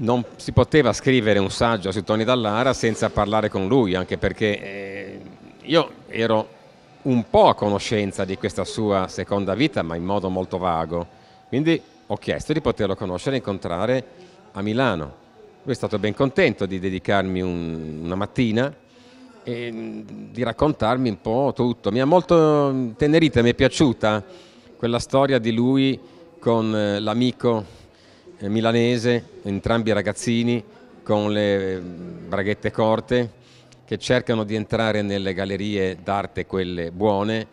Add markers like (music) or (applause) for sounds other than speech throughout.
non si poteva scrivere un saggio su Tony Dallara senza parlare con lui, anche perché eh, io ero un po' a conoscenza di questa sua seconda vita, ma in modo molto vago. Quindi ho chiesto di poterlo conoscere e incontrare a Milano. Lui è stato ben contento di dedicarmi un, una mattina e mm, di raccontarmi un po' tutto. Mi ha molto tenerita, mi è piaciuta quella storia di lui con eh, l'amico eh, milanese, entrambi ragazzini con le eh, braghette corte che cercano di entrare nelle gallerie d'arte, quelle buone,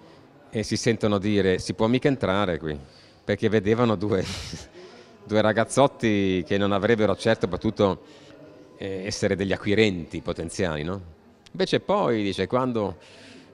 e si sentono dire si può mica entrare qui, perché vedevano due, (laughs) due ragazzotti che non avrebbero certo potuto eh, essere degli acquirenti potenziali. No? Invece poi dice quando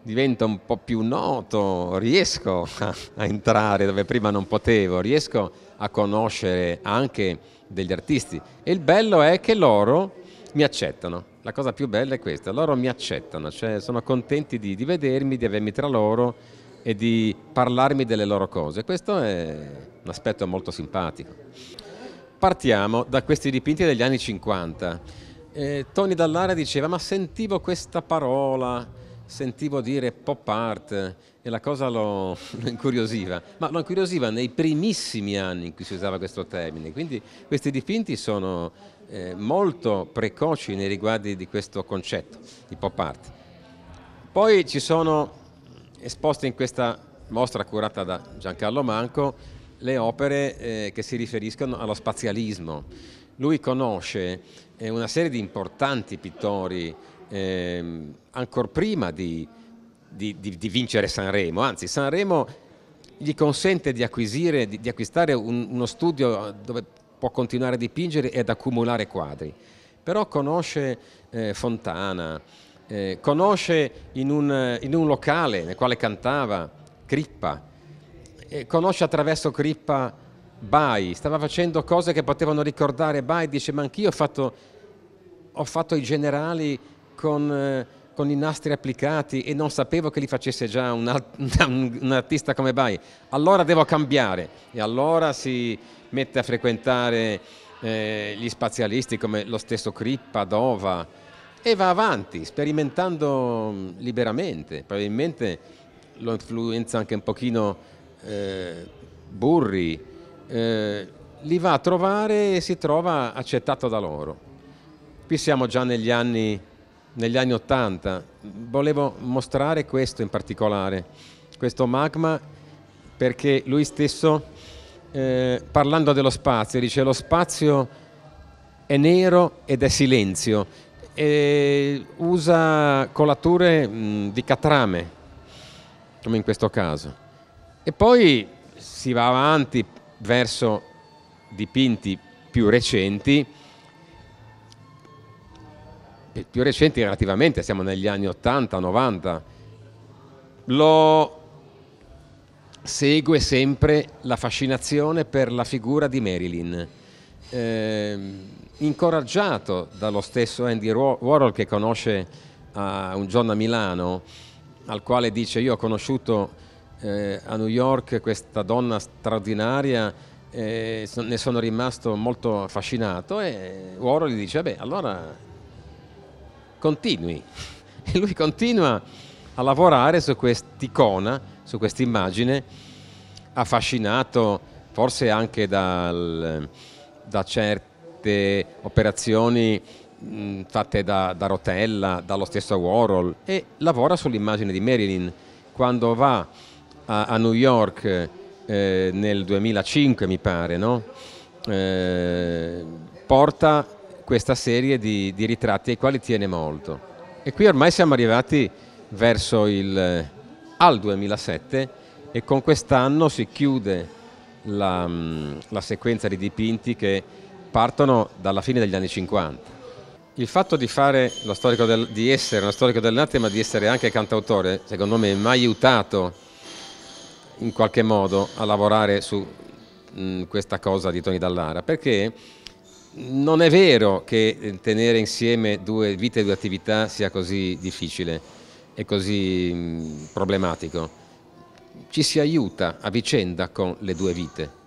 divento un po' più noto, riesco a, a, entrare dove prima non potevo, riesco a conoscere anche degli artisti e il bello è che loro mi accettano. La cosa più bella è questa, loro mi accettano, cioè sono contenti di, di vedermi, di avermi tra loro e di parlarmi delle loro cose. Questo è un aspetto molto simpatico. Partiamo da questi dipinti degli anni 50. Eh, Tony Dallara diceva ma sentivo questa parola, sentivo dire pop art e la cosa lo, (laughs) lo, incuriosiva, ma lo incuriosiva nei primissimi anni in cui si usava questo termine, quindi questi dipinti sono eh, molto precoci nei riguardi di questo concetto di pop art. Poi ci sono esposte in questa mostra curata da Giancarlo Manco le opere eh, che si riferiscono allo spazialismo. Lui conosce eh, una serie di importanti pittori eh, ancora prima di, di, di, di, vincere Sanremo, anzi Sanremo gli consente di, acquisire, di, acquistare un, uno studio dove può continuare a dipingere ed accumulare quadri, però conosce eh, Fontana, eh, conosce in un, in un, locale nel quale cantava Crippa, conosce attraverso Crippa Bai, stava facendo cose che potevano ricordare Bai, dice ma anch'io ho fatto, ho fatto i generali con, eh, con, i nastri applicati e non sapevo che li facesse già un, (laughs) un, un artista come Bai, allora devo cambiare e allora si mette a frequentare eh, gli spazialisti come lo stesso Crippa, Dova e va avanti sperimentando mm, liberamente, probabilmente lo influenza anche un pochino eh, Burri, eh, li va a trovare e si trova accettato da loro. Qui siamo già negli anni negli anni 80. Volevo mostrare questo in particolare, questo magma, perché lui stesso, eh, parlando dello spazio, dice lo spazio è nero ed è silenzio, e usa colature mh, di catrame, come in questo caso. E poi si va avanti verso dipinti più recenti, eh, più recenti relativamente, siamo negli anni 80-90, lo segue sempre la fascinazione per la figura di Marilyn. Eh, incoraggiato dallo stesso Andy Warhol che conosce a ah, un giorno a Milano, al quale dice io ho conosciuto eh, a New York questa donna straordinaria, eh, ne sono rimasto molto affascinato e Warhol gli dice beh allora continui. E lui continua a lavorare su quest'icona, su quest'immagine, affascinato forse anche dal, da certe operazioni mm, fatte da, da, Rotella, dallo stesso Warhol, e lavora sull'immagine di Marilyn. Quando va a, a New York eh, nel 2005, mi pare, no? eh, porta questa serie di, di ritratti ai quali tiene molto. E qui ormai siamo arrivati verso il, eh, al 2007 e con quest'anno si chiude la, mm, la, sequenza di dipinti che partono dalla fine degli anni 50. Il fatto di, del, di essere uno storico dell'arte ma di essere anche cantautore, secondo me, mi ha aiutato in qualche modo a lavorare su mh, mm, questa cosa di Tony Dallara, perché non è vero che eh, tenere insieme due vite e due attività sia così difficile e così problematico. Ci si aiuta a vicenda con le due vite.